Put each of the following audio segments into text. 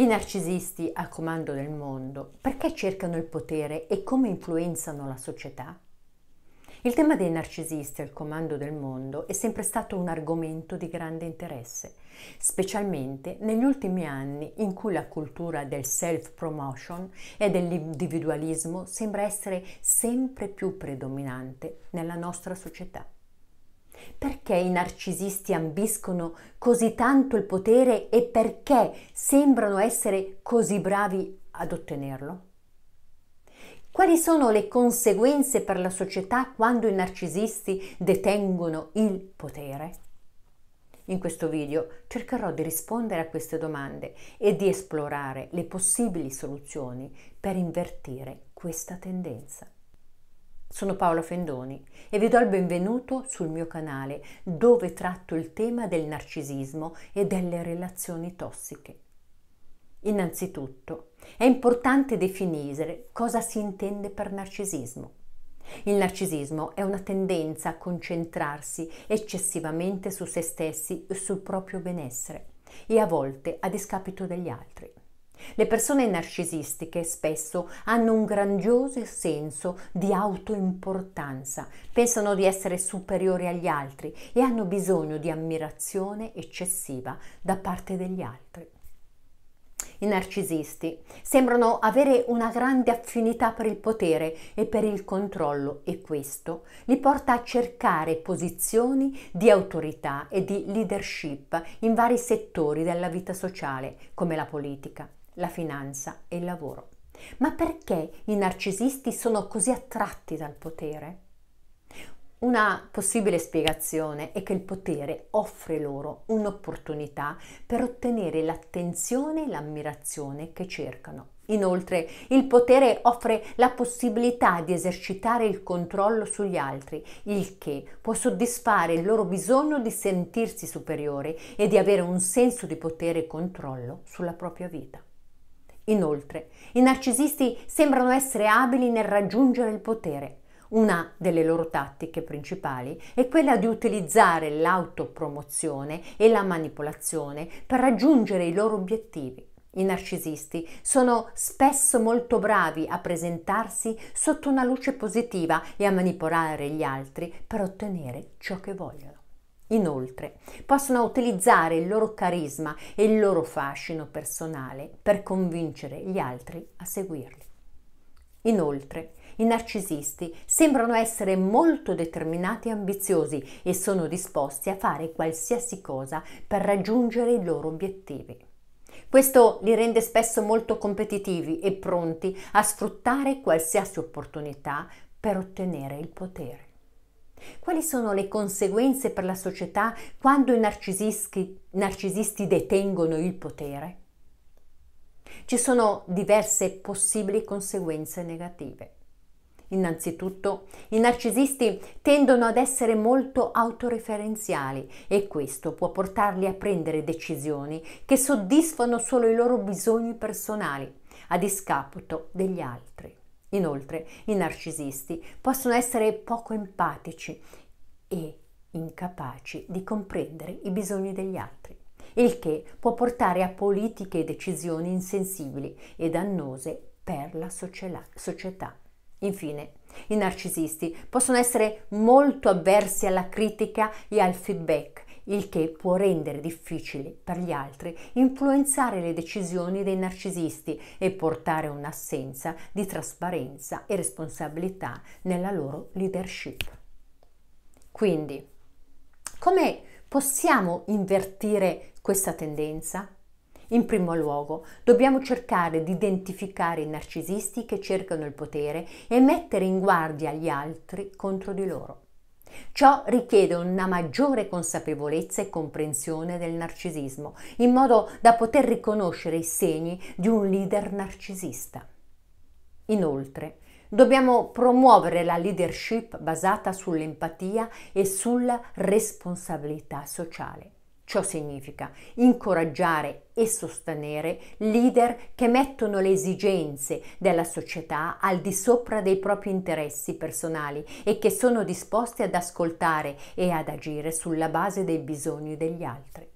I narcisisti al comando del mondo, perché cercano il potere e come influenzano la società? Il tema dei narcisisti al comando del mondo è sempre stato un argomento di grande interesse, specialmente negli ultimi anni in cui la cultura del self-promotion e dell'individualismo sembra essere sempre più predominante nella nostra società. Perché i narcisisti ambiscono così tanto il potere e perché sembrano essere così bravi ad ottenerlo? Quali sono le conseguenze per la società quando i narcisisti detengono il potere? In questo video cercherò di rispondere a queste domande e di esplorare le possibili soluzioni per invertire questa tendenza. Sono Paola Fendoni e vi do il benvenuto sul mio canale dove tratto il tema del narcisismo e delle relazioni tossiche. Innanzitutto è importante definire cosa si intende per narcisismo. Il narcisismo è una tendenza a concentrarsi eccessivamente su se stessi e sul proprio benessere e a volte a discapito degli altri. Le persone narcisistiche spesso hanno un grandioso senso di autoimportanza, pensano di essere superiori agli altri e hanno bisogno di ammirazione eccessiva da parte degli altri. I narcisisti sembrano avere una grande affinità per il potere e per il controllo e questo li porta a cercare posizioni di autorità e di leadership in vari settori della vita sociale, come la politica la finanza e il lavoro. Ma perché i narcisisti sono così attratti dal potere? Una possibile spiegazione è che il potere offre loro un'opportunità per ottenere l'attenzione e l'ammirazione che cercano. Inoltre, il potere offre la possibilità di esercitare il controllo sugli altri, il che può soddisfare il loro bisogno di sentirsi superiore e di avere un senso di potere e controllo sulla propria vita. Inoltre, i narcisisti sembrano essere abili nel raggiungere il potere. Una delle loro tattiche principali è quella di utilizzare l'autopromozione e la manipolazione per raggiungere i loro obiettivi. I narcisisti sono spesso molto bravi a presentarsi sotto una luce positiva e a manipolare gli altri per ottenere ciò che vogliono. Inoltre, possono utilizzare il loro carisma e il loro fascino personale per convincere gli altri a seguirli. Inoltre, i narcisisti sembrano essere molto determinati e ambiziosi e sono disposti a fare qualsiasi cosa per raggiungere i loro obiettivi. Questo li rende spesso molto competitivi e pronti a sfruttare qualsiasi opportunità per ottenere il potere. Quali sono le conseguenze per la società quando i narcisisti, narcisisti detengono il potere? Ci sono diverse possibili conseguenze negative. Innanzitutto, i narcisisti tendono ad essere molto autoreferenziali e questo può portarli a prendere decisioni che soddisfano solo i loro bisogni personali, a discapito degli altri. Inoltre, i narcisisti possono essere poco empatici e incapaci di comprendere i bisogni degli altri, il che può portare a politiche e decisioni insensibili e dannose per la società. Infine, i narcisisti possono essere molto avversi alla critica e al feedback il che può rendere difficile per gli altri influenzare le decisioni dei narcisisti e portare un'assenza di trasparenza e responsabilità nella loro leadership. Quindi, come possiamo invertire questa tendenza? In primo luogo, dobbiamo cercare di identificare i narcisisti che cercano il potere e mettere in guardia gli altri contro di loro. Ciò richiede una maggiore consapevolezza e comprensione del narcisismo, in modo da poter riconoscere i segni di un leader narcisista. Inoltre, dobbiamo promuovere la leadership basata sull'empatia e sulla responsabilità sociale. Ciò significa incoraggiare e sostenere leader che mettono le esigenze della società al di sopra dei propri interessi personali e che sono disposti ad ascoltare e ad agire sulla base dei bisogni degli altri.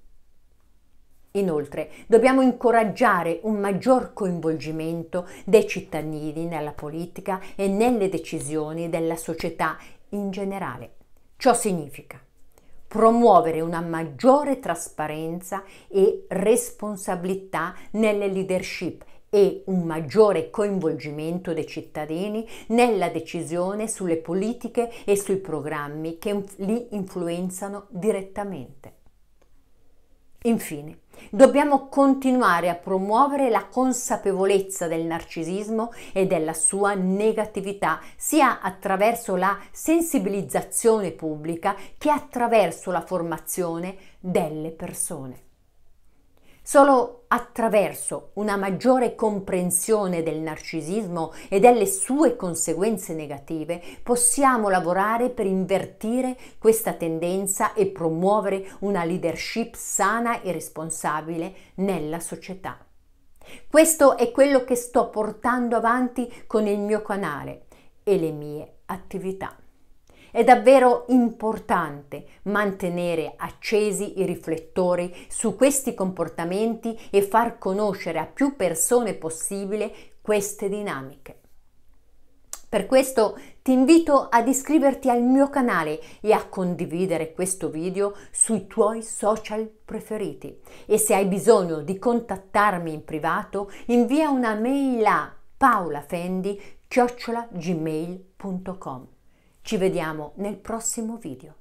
Inoltre, dobbiamo incoraggiare un maggior coinvolgimento dei cittadini nella politica e nelle decisioni della società in generale. Ciò significa promuovere una maggiore trasparenza e responsabilità nelle leadership e un maggiore coinvolgimento dei cittadini nella decisione sulle politiche e sui programmi che li influenzano direttamente. Infine, dobbiamo continuare a promuovere la consapevolezza del narcisismo e della sua negatività, sia attraverso la sensibilizzazione pubblica che attraverso la formazione delle persone. Solo attraverso una maggiore comprensione del narcisismo e delle sue conseguenze negative possiamo lavorare per invertire questa tendenza e promuovere una leadership sana e responsabile nella società. Questo è quello che sto portando avanti con il mio canale e le mie attività. È davvero importante mantenere accesi i riflettori su questi comportamenti e far conoscere a più persone possibile queste dinamiche. Per questo ti invito ad iscriverti al mio canale e a condividere questo video sui tuoi social preferiti. E se hai bisogno di contattarmi in privato, invia una mail a paolafendi.gmail.com ci vediamo nel prossimo video.